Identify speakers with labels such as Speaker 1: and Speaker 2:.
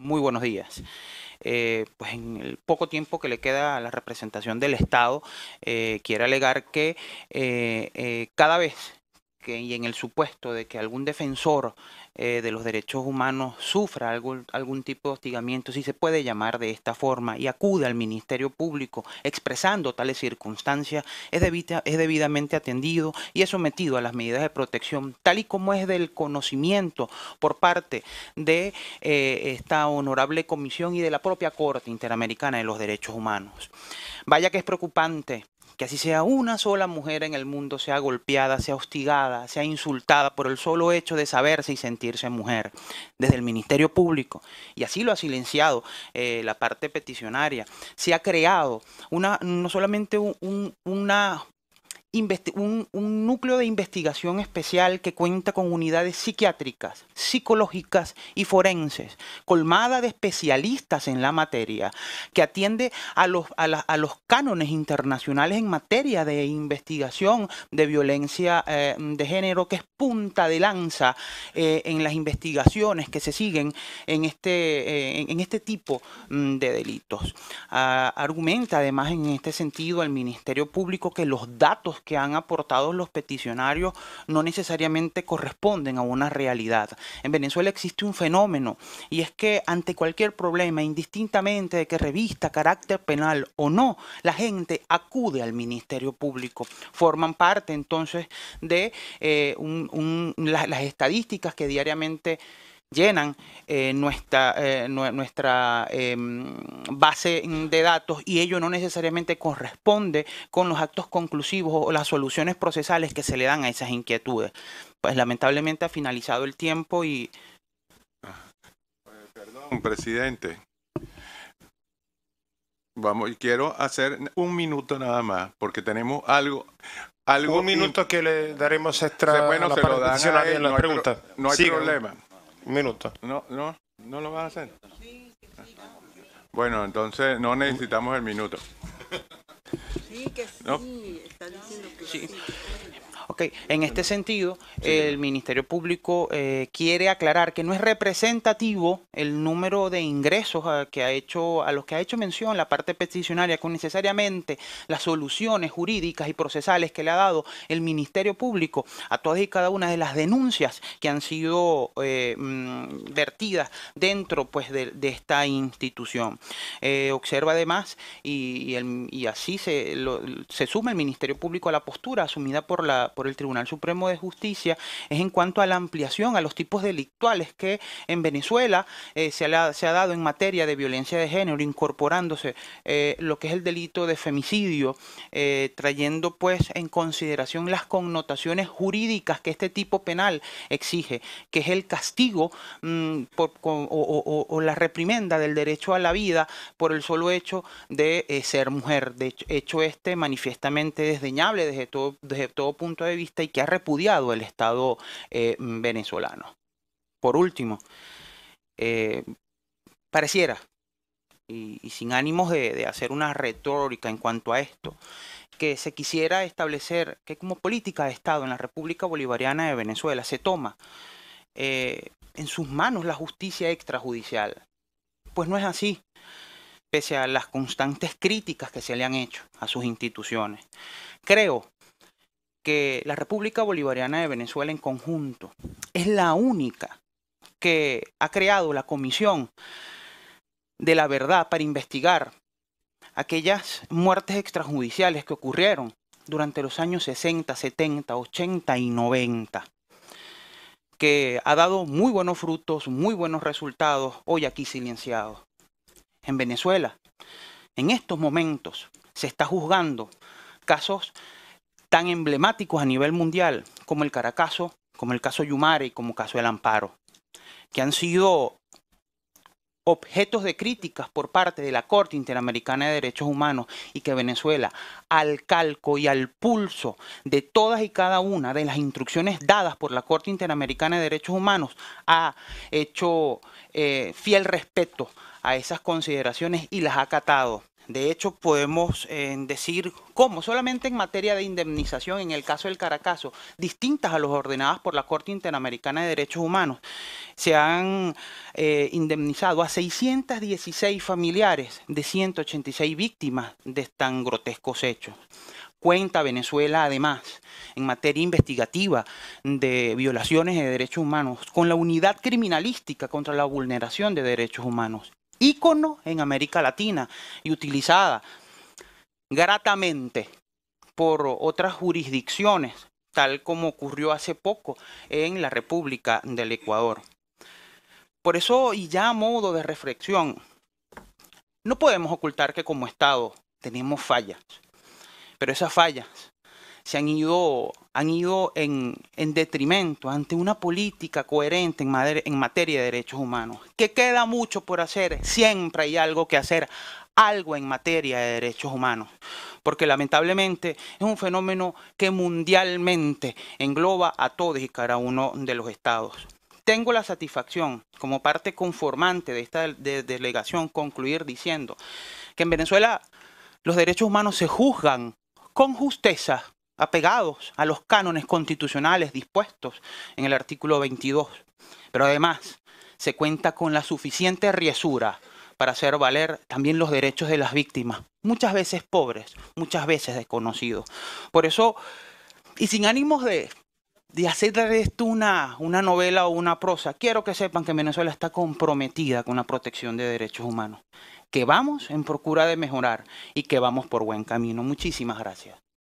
Speaker 1: Muy buenos días. Eh, pues en el poco tiempo que le queda a la representación del Estado, eh, quiere alegar que eh, eh, cada vez y en el supuesto de que algún defensor eh, de los derechos humanos sufra algún, algún tipo de hostigamiento, si se puede llamar de esta forma, y acude al Ministerio Público expresando tales circunstancias, es, es debidamente atendido y es sometido a las medidas de protección, tal y como es del conocimiento por parte de eh, esta honorable comisión y de la propia Corte Interamericana de los Derechos Humanos. Vaya que es preocupante que así sea una sola mujer en el mundo sea golpeada, sea hostigada, sea insultada por el solo hecho de saberse y sentirse mujer desde el Ministerio Público. Y así lo ha silenciado eh, la parte peticionaria. Se ha creado una, no solamente una un, núcleo de investigación especial que cuenta con unidades psiquiátricas, psicológicas y forenses, colmada de especialistas en la materia, que atiende a los, cánones internacionales en materia de investigación de violencia eh, de género, que es punta de lanza eh, en las investigaciones que se siguen en este, eh, este tipo mm, de delitos. Ah, argumenta además en este sentido al Ministerio Público que los datos que han aportado los peticionarios no necesariamente corresponden a una realidad. En Venezuela existe un fenómeno y es que ante cualquier problema, indistintamente de que revista carácter penal o no, la gente acude al Ministerio Público. Forman parte entonces de eh, las estadísticas que diariamente llenan eh, nuestra, eh, nuestra em, base de datos y ello no necesariamente corresponde con los actos conclusivos o las soluciones procesales que se le dan a esas inquietudes. Pues lamentablemente ha finalizado el tiempo y... Ah, perdón, presidente. Vamos, y quiero hacer un minuto nada más, porque tenemos algo,
Speaker 2: un minuto
Speaker 1: que le daremos extra. bueno, no, no hay, problema minuto. No, no, no lo van a hacer. Bueno, entonces no necesitamos el minuto.
Speaker 2: Sí, que sí, ¿No?
Speaker 1: está diciendo que sí en este sentido, el Ministerio Público eh, quiere aclarar que no es representativo el número de ingresos a, eh, que ha hecho, a los que ha hecho mención la parte peticionaria, con necesariamente las soluciones jurídicas y procesales que le ha dado el Ministerio Público a todas y cada una de las denuncias que han sido eh, mm, vertidas dentro pues, de, esta institución. observa además, y, así se, se suma el Ministerio Público a la postura asumida por la por el Tribunal Supremo de Justicia es en cuanto a la ampliación a los tipos delictuales que en Venezuela eh, se, ha, dado en materia de violencia de género, incorporándose eh, lo que es el delito de femicidio, eh, trayendo pues en consideración las connotaciones jurídicas que este tipo penal exige, que es el castigo mm, o, la reprimenda del derecho a la vida por el solo hecho de ser mujer, de hecho, este manifiestamente desdeñable desde todo, desde todo punto de vista vista y que ha repudiado el Estado eh, venezolano. Por último, eh, pareciera, y, sin ánimos de, hacer una retórica en cuanto a esto, que se quisiera establecer que como política de Estado en la República Bolivariana de Venezuela se toma eh, en sus manos la justicia extrajudicial. Pues no es así, pese a las constantes críticas que se le han hecho a sus instituciones. Creo que la República Bolivariana de Venezuela en conjunto es la única que ha creado la Comisión de la Verdad para investigar aquellas muertes extrajudiciales que ocurrieron durante los años 60, 70, 80 y 90 que ha dado muy buenos frutos, muy buenos resultados, hoy aquí silenciados. En Venezuela, en estos momentos, se está juzgando casos tan emblemáticos a nivel mundial como el Caracaso, como el caso Yumare y como el caso El Amparo, que han sido objetos de críticas por parte de la Corte Interamericana de Derechos Humanos y que Venezuela, al calco y al pulso de todas y cada una de las instrucciones dadas por la Corte Interamericana de Derechos Humanos, ha hecho eh, fiel respeto a esas consideraciones y las ha acatado. De hecho, podemos eh, decir cómo, solamente en materia de indemnización, en el caso del Caracazo, distintas a las ordenadas por la Corte Interamericana de Derechos Humanos, se han eh, indemnizado a 616 familiares de 186 víctimas de tan grotescos hechos. Cuenta Venezuela, además, en materia investigativa de violaciones de derechos humanos, con la unidad criminalística contra la vulneración de derechos humanos ícono en América Latina y utilizada gratamente por otras jurisdicciones, tal como ocurrió hace poco en la República del Ecuador. Por eso, y ya a modo de reflexión, no podemos ocultar que como Estado tenemos fallas, pero esas fallas se han ido, en, detrimento ante una política coherente en, materia de derechos humanos. Que queda mucho por hacer, siempre hay algo que hacer, algo en materia de derechos humanos, porque lamentablemente es un fenómeno que mundialmente engloba a todos y cada uno de los estados. Tengo la satisfacción, como parte conformante de esta delegación, concluir diciendo que en Venezuela los derechos humanos se juzgan con justeza apegados a los cánones constitucionales dispuestos en el artículo 22. Pero además, se cuenta con la suficiente riesura para hacer valer también los derechos de las víctimas, muchas veces pobres, muchas veces desconocidos. Por eso, y sin ánimos de, de hacer de esto una, una novela o una prosa, quiero que sepan que Venezuela está comprometida con la protección de derechos humanos, que vamos en procura de mejorar y que vamos por buen camino. Muchísimas gracias.